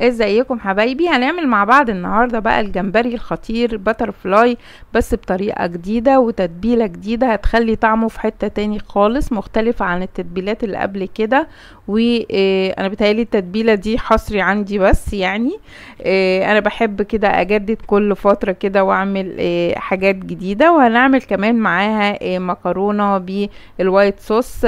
ازيكم حبايبي هنعمل مع بعض النهارده بقى الجمبري الخطير باتر فلاي بس بطريقه جديده وتتبيله جديده هتخلي طعمه في حته تاني خالص مختلفه عن التتبيلات اللي قبل كده وانا آه، بتهيالي التتبيله دي حصري عندي بس يعني آه، انا بحب كده اجدد كل فتره كده واعمل آه، حاجات جديده وهنعمل كمان معاها مكرونه بالوايت صوص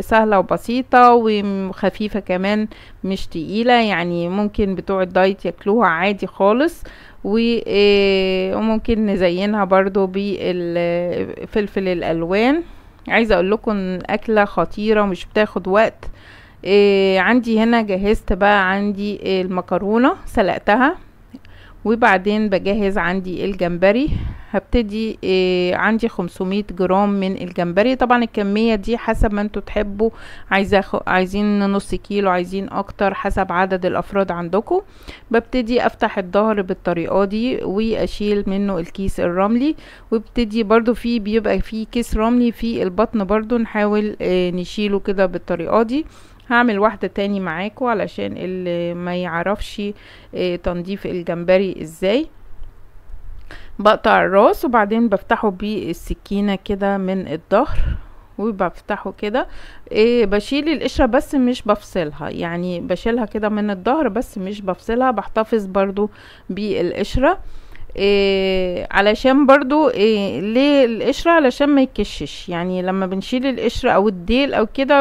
سهله وبسيطه وخفيفه كمان مش تقيله يعني ممكن ممكن بتوع الدايت ياكلوها عادي خالص آه، وممكن نزينها برضو بالفلفل الالوان عايزه اقول لكم اكله خطيره مش بتاخد وقت إيه عندي هنا جهزت بقى عندي المكرونه سلقتها وبعدين بجهز عندي الجمبري هبتدي إيه عندي 500 جرام من الجمبري طبعا الكمية دي حسب ما انتوا تحبوا عايزة عايزين نص كيلو عايزين اكتر حسب عدد الافراد عندكم ببتدي افتح الظهر بالطريقة دي واشيل منه الكيس الرملي وابتدي برضو في بيبقى في كيس رملي في البطن برضو نحاول إيه نشيله كده بالطريقة دي هعمل واحدة تاني معاكم علشان اللي ما يعرفش آه، تنظيف الجمبري ازاي بقطع الراس وبعدين بفتحه بالسكينه كده من الظهر وبفتحه كده إيه بشيل القشره بس مش بفصلها يعني بشيلها كده من الظهر بس مش بفصلها بحتفظ برضو بالقشره إيه علشان برضو إيه ليه القشرة علشان ما يكشش يعني لما بنشيل القشرة او الديل او كده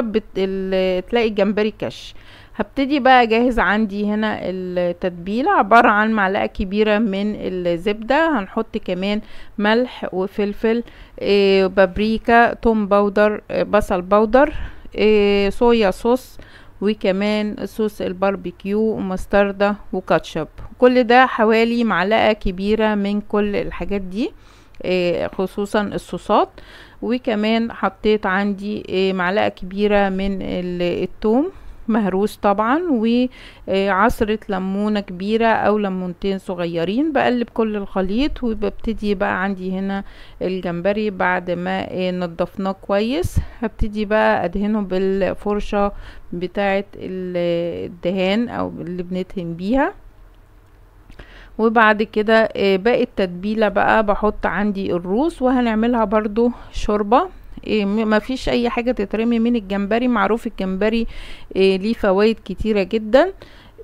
تلاقي الجمبري كش هبتدي بقى اجهز عندي هنا التتبيله عباره عن معلقه كبيره من الزبده هنحط كمان ملح وفلفل إيه بابريكا توم باودر بصل باودر إيه صويا صوص وكمان صوص الباربيكيو ومستردة وكاتشب كل ده حوالي معلقة كبيرة من كل الحاجات دي إيه، خصوصا الصوصات وكمان حطيت عندي إيه، معلقة كبيرة من التوم مهروس طبعا وعصرة ليمونة كبيرة او ليمونتين صغيرين بقلب كل الخليط وببتدي بقى عندي هنا الجمبري بعد ما آه، نضفناه كويس هبتدي بقى ادهنه بالفرشة بتاعة الدهان او اللي بندهن بيها وبعد كده آه، باقي التتبيلة بقى بحط عندي الروز وهنعملها برضو شوربة إيه، ما فيش اي حاجه تترمي من الجمبري معروف الجمبري إيه ليه فوائد كتيره جدا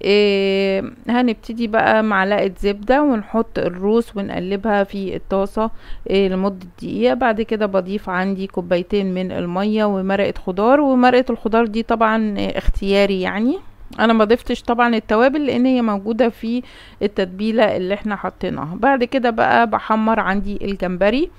إيه هنبتدي بقى معلقه زبده ونحط الروس ونقلبها في الطاسه إيه لمده دقيقه بعد كده بضيف عندي كوبايتين من الميه ومرقه خضار ومرقه الخضار دي طبعا اختياري يعني انا ما ضفتش طبعا التوابل لان هي موجوده في التتبيله اللي احنا حطيناها بعد كده بقى بحمر عندي الجمبري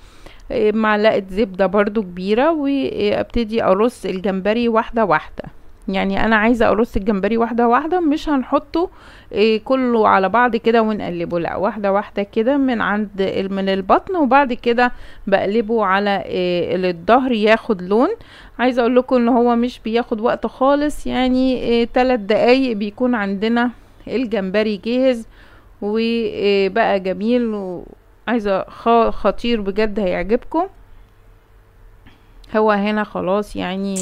آه، معلقة زبدة برضو كبيرة وابتدي ارص الجمبري واحدة واحدة يعني انا عايزة ارص الجمبري واحدة واحدة مش هنحطه آه، كله على بعض كده ونقلبه لا واحدة واحدة كده من عند من البطن وبعد كده بقلبه على الظهر آه، ياخد لون عايزة اقول لكم ان هو مش بياخد وقت خالص يعني تلات دقايق بيكون عندنا الجمبري جاهز وبقى جميل عايزه خطير بجد هيعجبكم هو هنا خلاص يعني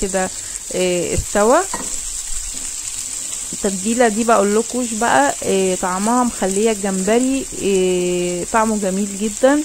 كده إيه استوى التبديلة دي بقول بقى إيه طعمها مخليه الجمبري إيه طعمه جميل جدا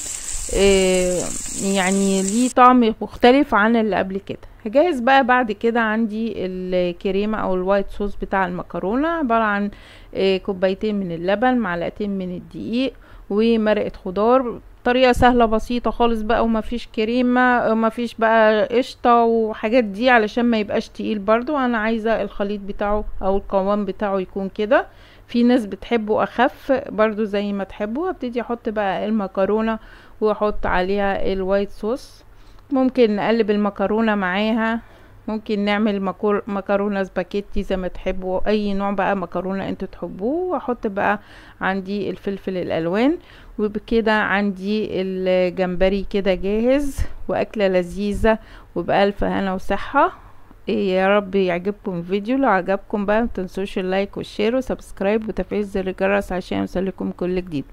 إيه يعني ليه طعم مختلف عن اللي قبل كده هجهز بقى بعد كده عندي الكريمة او الوايت صوص بتاع المكرونة عبارة عن إيه كوبايتين من اللبن معلقتين من الدقيق ومرقه خضار طريقه سهله بسيطه خالص بقى ومفيش كريمه فيش بقى قشطه وحاجات دي علشان ما يبقاش تقيل برضو انا عايزه الخليط بتاعه او القوام بتاعه يكون كده في ناس بتحبه اخف برضو زي ما تحبوا هبتدي احط بقى المكرونه واحط عليها الوايت صوص ممكن نقلب المكرونه معاها ممكن نعمل مكرونه سباكيتي زي ما تحبوا اي نوع بقى مكرونه انتوا تحبوه واحط بقى عندي الفلفل الالوان وبكده عندي الجمبري كده جاهز واكله لذيذه وبالف هنا وصحه إيه، يا رب يعجبكم الفيديو لو عجبكم بقى متنسوش اللايك والشير وسبسكرايب وتفعيل زر الجرس عشان يوصلكم كل جديد